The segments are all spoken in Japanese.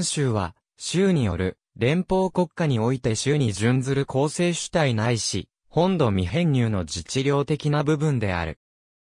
州は、州による連邦国家において州に準ずる構成主体ないし、本土未編入の自治領的な部分である。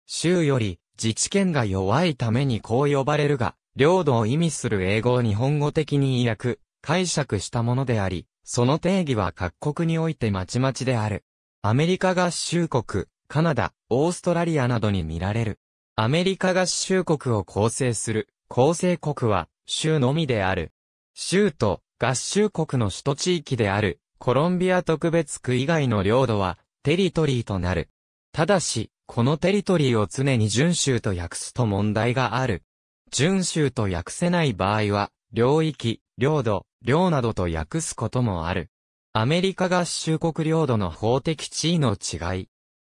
州より自治権が弱いためにこう呼ばれるが、領土を意味する英語を日本語的に訳、解釈したものであり、その定義は各国においてまちまちである。アメリカ合衆国、カナダ、オーストラリアなどに見られる。アメリカ合衆国を構成する、構成国は、州のみである。州と合衆国の首都地域である、コロンビア特別区以外の領土は、テリトリーとなる。ただし、このテリトリーを常に準州と訳すと問題がある。準州と訳せない場合は、領域、領土、領などと訳すこともある。アメリカ合衆国領土の法的地位の違い。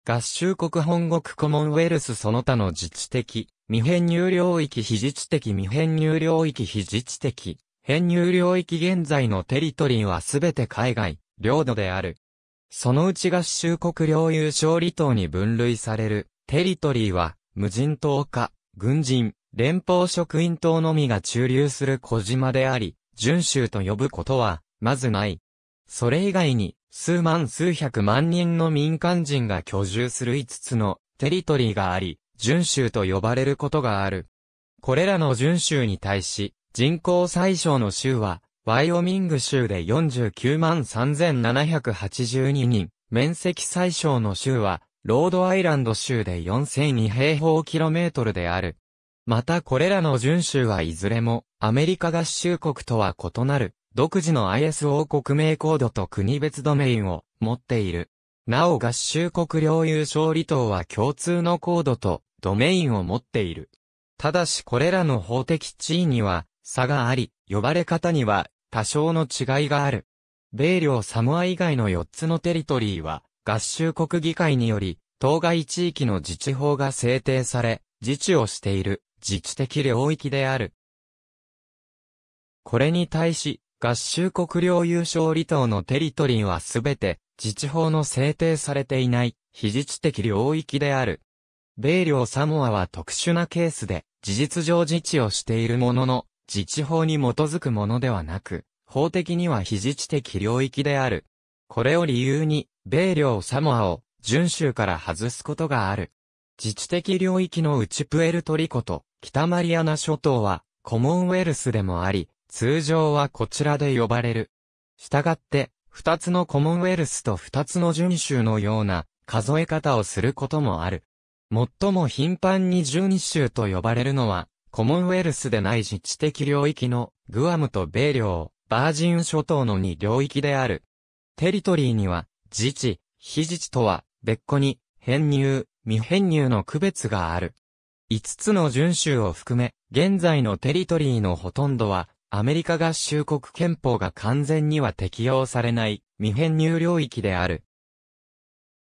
合衆国本国コモンウェルスその他の自治的、未編入領域非自治的未編入領域非自治的、編入領域現在のテリトリーはすべて海外、領土である。そのうち合衆国領有勝離島に分類される、テリトリーは、無人島か、軍人、連邦職員島のみが駐留する小島であり、準州と呼ぶことは、まずない。それ以外に、数万数百万人の民間人が居住する5つのテリトリーがあり、準州と呼ばれることがある。これらの準州に対し、人口最小の州は、ワイオミング州で49万3782人、面積最小の州は、ロードアイランド州で4002平方キロメートルである。またこれらの準州はいずれも、アメリカ合衆国とは異なる、独自の ISO 国名コードと国別ドメインを持っている。なお合衆国領有小離島は共通のコードとドメインを持っている。ただしこれらの法的地位には差があり、呼ばれ方には多少の違いがある。米領サモア以外の4つのテリトリーは、合衆国議会により、当該地域の自治法が制定され、自治をしている自治的領域である。これに対し、合衆国領有勝利島のテリトリーはすべて自治法の制定されていない非自治的領域である。米領サモアは特殊なケースで事実上自治をしているものの、自治法に基づくものではなく、法的には非自治的領域である。これを理由に、米領サモアを、準州から外すことがある。自治的領域のうちプエルトリコと、北マリアナ諸島は、コモンウェルスでもあり、通常はこちらで呼ばれる。したがって、二つのコモンウェルスと二つの準州のような数え方をすることもある。最も頻繁に準州と呼ばれるのは、コモンウェルスでない自治的領域のグアムと米領、バージン諸島の2領域である。テリトリーには、自治、非自治とは別個に、編入、未編入の区別がある。5つの順守を含め、現在のテリトリーのほとんどは、アメリカ合衆国憲法が完全には適用されない、未編入領域である。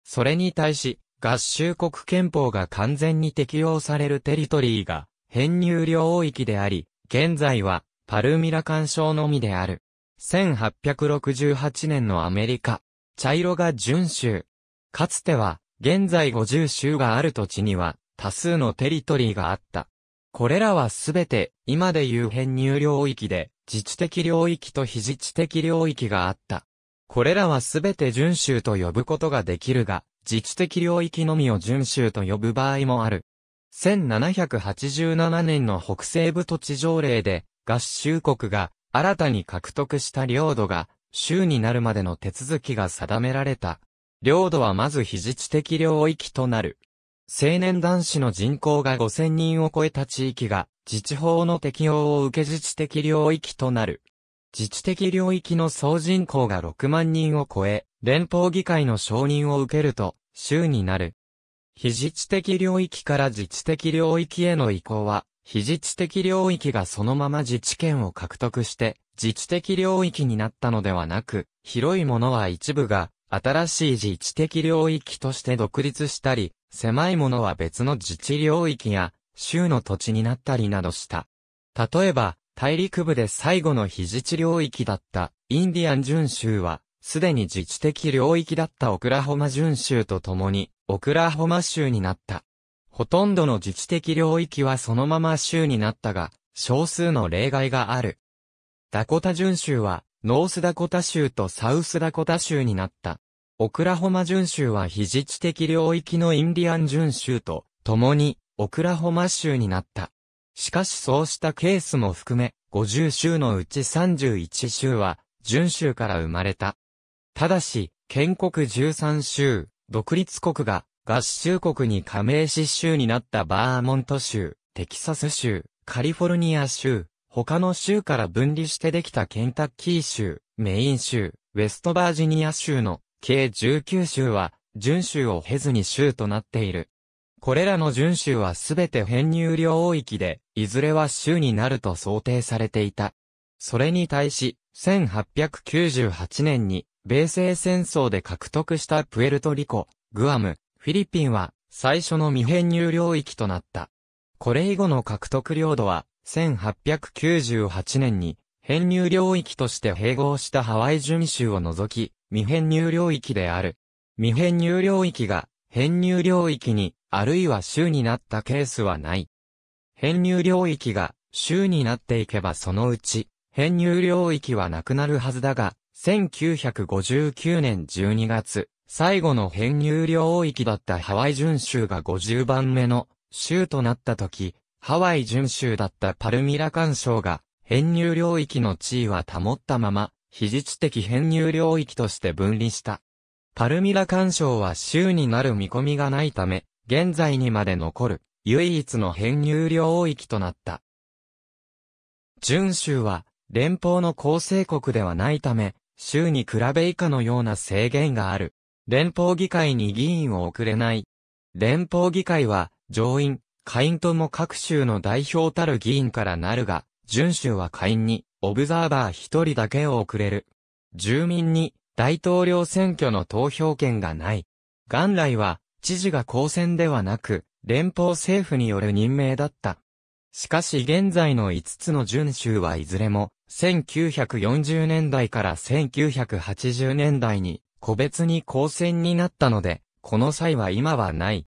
それに対し、合衆国憲法が完全に適用されるテリトリーが、編入領域であり、現在はパルミラ干渉のみである。1868年のアメリカ、茶色が準州。かつては、現在50州がある土地には、多数のテリトリーがあった。これらはすべて、今でいう編入領域で、自治的領域と非自治的領域があった。これらはすべて準州と呼ぶことができるが、自治的領域のみを準州と呼ぶ場合もある。1787年の北西部土地条例で、合衆国が新たに獲得した領土が、州になるまでの手続きが定められた。領土はまず非自治的領域となる。青年男子の人口が5000人を超えた地域が、自治法の適用を受け自治的領域となる。自治的領域の総人口が6万人を超え、連邦議会の承認を受けると、州になる。非自治的領域から自治的領域への移行は、非自治的領域がそのまま自治権を獲得して、自治的領域になったのではなく、広いものは一部が、新しい自治的領域として独立したり、狭いものは別の自治領域や、州の土地になったりなどした。例えば、大陸部で最後の非自治領域だったインディアン準州は、すでに自治的領域だったオクラホマ準州と共に、オクラホマ州になった。ほとんどの自治的領域はそのまま州になったが、少数の例外がある。ダコタ準州は、ノースダコタ州とサウスダコタ州になった。オクラホマ準州は非自治的領域のインディアン準州と、共に、オクラホマ州になった。しかしそうしたケースも含め、50州のうち31州は、準州から生まれた。ただし、建国13州、独立国が合衆国に加盟し州になったバーモント州、テキサス州、カリフォルニア州、他の州から分離してできたケンタッキー州、メイン州、ウェストバージニア州の計19州は、準州を経ずに州となっている。これらの準州はすべて編入領域で、いずれは州になると想定されていた。それに対し、1898年に米西戦争で獲得したプエルトリコ、グアム、フィリピンは最初の未編入領域となった。これ以後の獲得領土は1898年に編入領域として併合したハワイ準州を除き未編入領域である。未編入領域が編入領域にあるいは州になったケースはない。編入領域が州になっていけばそのうち編入領域はなくなるはずだが1959年12月、最後の編入領域だったハワイ巡州が50番目の州となった時、ハワイ巡州だったパルミラ干渉が、編入領域の地位は保ったまま、非自治的編入領域として分離した。パルミラ干渉は州になる見込みがないため、現在にまで残る、唯一の編入領域となった。巡州は、連邦の構成国ではないため、州に比べ以下のような制限がある。連邦議会に議員を送れない。連邦議会は、上院、下院とも各州の代表たる議員からなるが、準州は下院に、オブザーバー一人だけを送れる。住民に、大統領選挙の投票権がない。元来は、知事が公選ではなく、連邦政府による任命だった。しかし現在の5つの準州はいずれも、1940年代から1980年代に、個別に公選になったので、この際は今はない。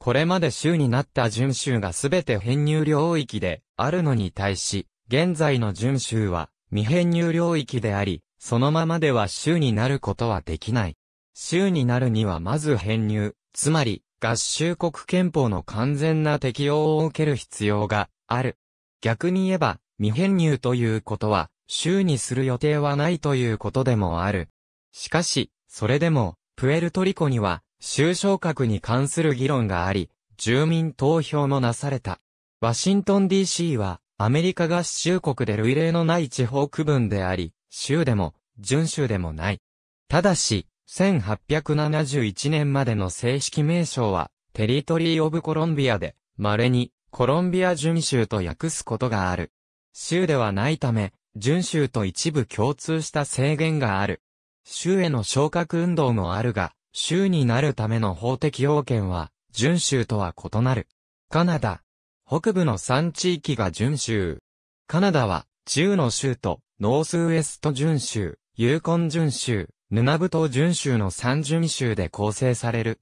これまで州になった準州がすべて編入領域であるのに対し、現在の準州は未編入領域であり、そのままでは州になることはできない。州になるにはまず編入、つまり合衆国憲法の完全な適用を受ける必要がある。逆に言えば、未編入ということは、週にする予定はないということでもある。しかし、それでも、プエルトリコには、州昇格に関する議論があり、住民投票もなされた。ワシントン DC は、アメリカ合衆国で類例のない地方区分であり、州でも、準州でもない。ただし、1871年までの正式名称は、テリトリー・オブ・コロンビアで、稀に、コロンビア準州と訳すことがある。州ではないため、準州と一部共通した制限がある。州への昇格運動もあるが、州になるための法的要件は、準州とは異なる。カナダ。北部の3地域が準州。カナダは、中の州と、ノースウエスト準州、ユーコン準州、ヌナブト準州の3準州で構成される。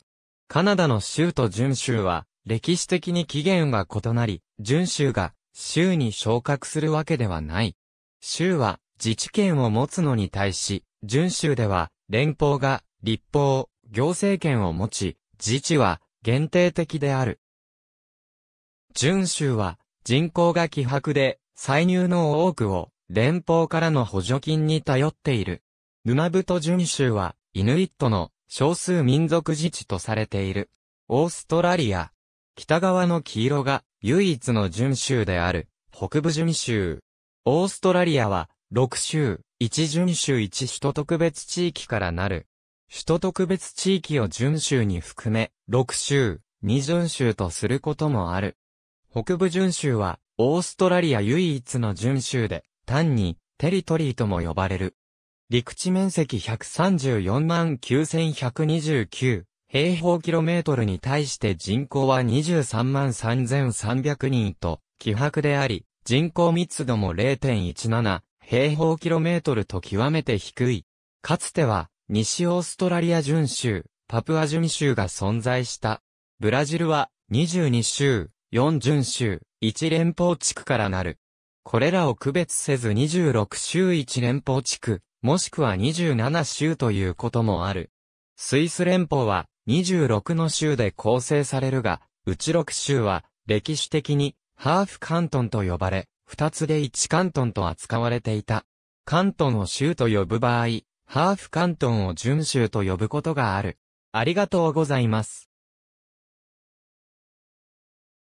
カナダの州と準州は、歴史的に起源は異なり、準州が州に昇格するわけではない。州は自治権を持つのに対し、準州では連邦が立法、行政権を持ち、自治は限定的である。準州は人口が希薄で、歳入の多くを連邦からの補助金に頼っている。沼太準州はイヌイットの少数民族自治とされている。オーストラリア、北側の黄色が唯一の準州である北部準州。オーストラリアは6州、1準州1首都特別地域からなる。首都特別地域を準州に含め、6州、2準州とすることもある。北部準州は、オーストラリア唯一の準州で、単に、テリトリーとも呼ばれる。陸地面積134万9129、平方キロメートルに対して人口は23万3300人と、希薄であり、人口密度も0.17平方キロメートルと極めて低い。かつては、西オーストラリア準州、パプアジュミ州が存在した。ブラジルは、22州、4準州、1連邦地区からなる。これらを区別せず26州1連邦地区、もしくは27州ということもある。スイス連邦は26の州で構成されるが、うち6州は、歴史的に、ハーフカントンと呼ばれ、2つで1カントンと扱われていた。カントンを州と呼ぶ場合、ハーフカントンを準州と呼ぶことがある。ありがとうございます。